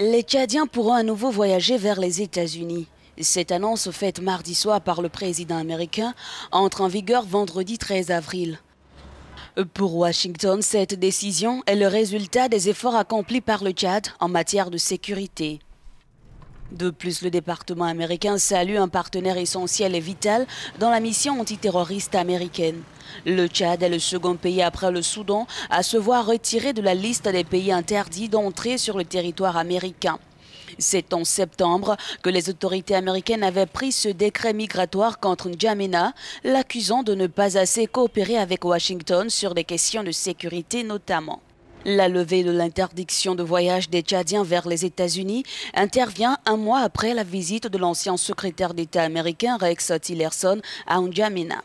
Les Tchadiens pourront à nouveau voyager vers les États-Unis. Cette annonce faite mardi soir par le président américain entre en vigueur vendredi 13 avril. Pour Washington, cette décision est le résultat des efforts accomplis par le Tchad en matière de sécurité. De plus, le département américain salue un partenaire essentiel et vital dans la mission antiterroriste américaine. Le Tchad est le second pays après le Soudan à se voir retiré de la liste des pays interdits d'entrée sur le territoire américain. C'est en septembre que les autorités américaines avaient pris ce décret migratoire contre N'Djamena, l'accusant de ne pas assez coopérer avec Washington sur des questions de sécurité notamment. La levée de l'interdiction de voyage des Tchadiens vers les États-Unis intervient un mois après la visite de l'ancien secrétaire d'État américain Rex Tillerson à N'Djamena.